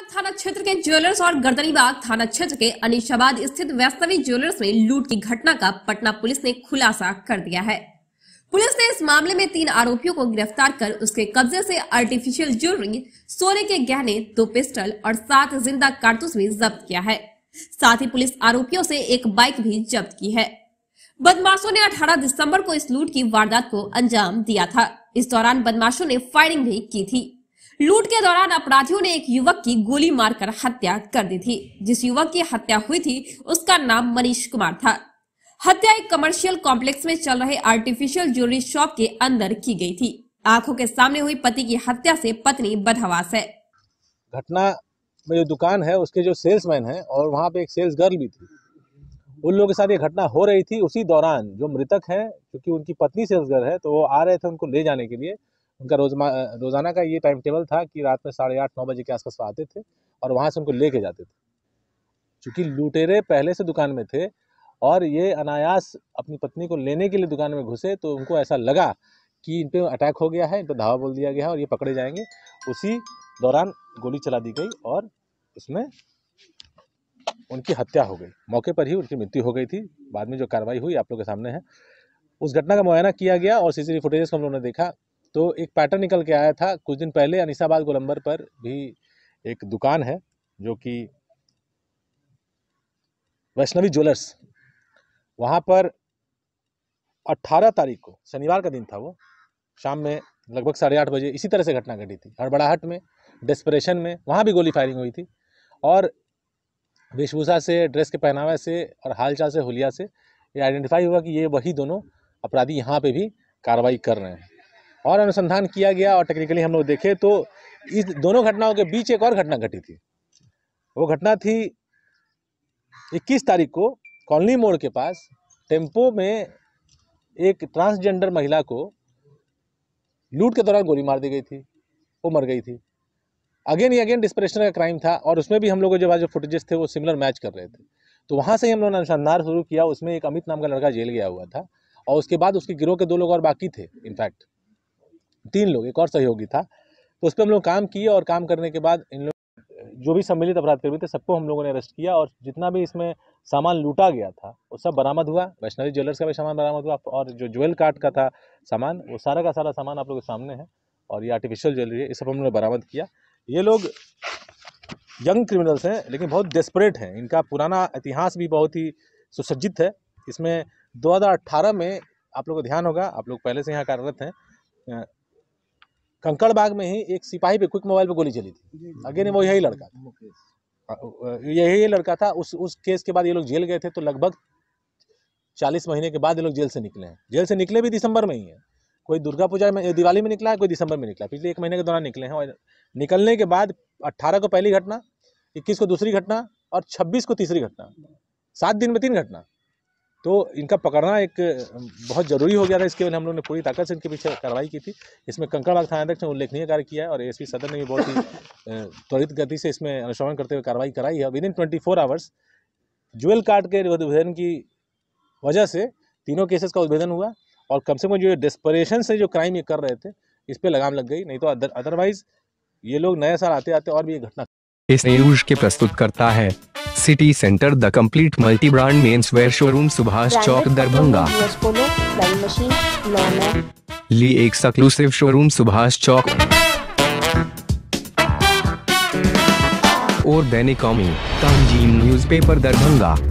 बाग थाना क्षेत्र के ज्वेलर्स और गर्दनीबाग थाना क्षेत्र के अनिशाबाद स्थित वैष्णवी ज्वेलर्स में लूट की घटना का पटना पुलिस ने खुलासा कर दिया है पुलिस ने इस मामले में तीन आरोपियों को गिरफ्तार कर उसके कब्जे से आर्टिफिशियल ज्वेलरी सोने के गहने दो पिस्टल और सात जिंदा कारतूस भी जब्त किया है साथ ही पुलिस आरोपियों से एक बाइक भी जब्त की है बदमाशों ने 18 दिसंबर को इस लूट की वारदात को अंजाम दिया था इस दौरान बदमाशों ने फायरिंग भी की थी लूट के दौरान अपराधियों ने एक युवक की गोली मारकर हत्या कर दी थी जिस युवक की हत्या हुई थी उसका नाम मनीष कुमार था हत्या एक कमर्शियल कॉम्प्लेक्स में चल रहे आर्टिफिशियल ज्वेलरी शॉप के अंदर की गई थी आंखों के सामने हुई पति की हत्या से पत्नी बदहवास है घटना में जो दुकान है उसके जो सेल्समैन है और वहाँ पे एक सेल्स गर्ल भी थी उन लोगों के साथ ये घटना हो रही थी उसी दौरान जो मृतक है क्योंकि उनकी पत्नी सेल्स गर्ल है तो वो आ रहे थे उनको ले जाने के लिए उनका रोजमा रोज़ाना का ये टाइम टेबल था कि रात में साढ़े आठ नौ बजे के आसपास आते थे और वहाँ से उनको लेके जाते थे क्योंकि लुटेरे पहले से दुकान में थे और ये अनायास अपनी पत्नी को लेने के लिए दुकान में घुसे तो उनको ऐसा लगा कि इन पर अटैक हो गया है इन पर धावा बोल दिया गया है और ये पकड़े जाएंगे उसी दौरान गोली चला दी गई और उसमें उनकी हत्या हो गई मौके पर ही उनकी मृत्यु हो गई थी बाद में जो कार्रवाई हुई आप लोग के सामने है उस घटना का मुआयना किया गया और सीसीटीवी फुटेज को हम लोगों ने देखा तो एक पैटर्न निकल के आया था कुछ दिन पहले अनिसाबाद गोलंबर पर भी एक दुकान है जो कि वैष्णवी ज्वेलर्स वहाँ पर 18 तारीख को शनिवार का दिन था वो शाम में लगभग साढ़े आठ बजे इसी तरह से घटना घटी थी हड़बड़ाहट में डेस्परेशन में वहाँ भी गोली फायरिंग हुई थी और वेशभूषा से ड्रेस के पहनावे से और हालचाल से होलिया से ये आइडेंटिफाई हुआ कि ये वही दोनों अपराधी यहाँ पे भी कार्रवाई कर रहे हैं और अनुसंधान किया गया और टेक्निकली हम लोग देखे तो इस दोनों घटनाओं के बीच एक और घटना घटी थी वो घटना थी 21 तारीख को कॉलोनी मोड़ के पास टेम्पो में एक ट्रांसजेंडर महिला को लूट के दौरान गोली मार दी गई थी वो मर गई थी अगेन ही अगेन डिस्परेशन का क्राइम था और उसमें भी हम लोग जो जो फुटेजेस थे वो सिमिलर मैच कर रहे थे तो वहाँ से ही हम लोगों ने अनुसंधान शुरू किया उसमें एक अमित नाम का लड़का जेल गया हुआ था और उसके बाद उसके गिरोह के दो लोग और बाकी थे इनफैक्ट तीन लोग एक और सहयोगी था तो उस पर हम लोग काम किए और काम करने के बाद इन लोग जो भी सम्मिलित अपराध कर्मी थे सबको हम लोगों ने अरेस्ट किया और जितना भी इसमें सामान लूटा गया था वो सब बरामद हुआ वैष्णवी ज्वेलर्स का भी सामान बरामद हुआ और जो ज्वेल कार्ट का था सामान वो सारा का सारा सामान आप लोगों के सामने है और ये आर्टिफिशियल ज्वेलरी है इस सब हम लोगों ने बरामद किया ये लोग यंग क्रिमिनल्स हैं लेकिन बहुत डेस्परेट हैं इनका पुराना इतिहास भी बहुत ही सुसज्जित है इसमें दो में आप लोग का ध्यान होगा आप लोग पहले से यहाँ कार्यरत हैं कंकड़बाग में ही एक सिपाही पे क्विक मोबाइल पे गोली चली थी अगेन वो यही लड़का था यही लड़का था उस उस केस के बाद ये लोग जेल गए थे तो लगभग चालीस महीने के बाद ये लोग जेल से निकले हैं जेल से निकले भी दिसंबर में ही है कोई दुर्गा पूजा में दिवाली में निकला है कोई दिसंबर में निकला है पिछले एक महीने के दौरान निकले हैं और निकलने के बाद अट्ठारह को पहली घटना इक्कीस को दूसरी घटना और छब्बीस को तीसरी घटना सात दिन में तीन घटना तो इनका पकड़ना एक बहुत ज़रूरी हो गया था इसके लिए हम लोग ने पूरी ताकत से इनके पीछे कार्रवाई की थी इसमें कंकड़बाग थाना अध्यक्ष ने उल्लेखनीय कार्य किया है और एसपी सदर ने भी बहुत ही त्वरित गति से इसमें अनुश्रवण करते हुए कार्रवाई कराई है within twenty four hours ज्वेल कार्ड के उद्भेदन की वजह से तीनों केसेस का उद्भेदन हुआ और कम से कम जो डिस्परेशन से जो क्राइम ये कर रहे थे इस पर लगाम लग गई नहीं तो अदरवाइज ये लोग नए साल आते आते और भी ये घटना इस न्यूज के प्रस्तुत करता है city centre the complete multi brand men's wear showroom Subhash Chowk Darbhanga ली एक सक्लूसिव शोरूम सुभाष चौक और दैनिक कॉमी तंजीम न्यूज़पेपर दरभंगा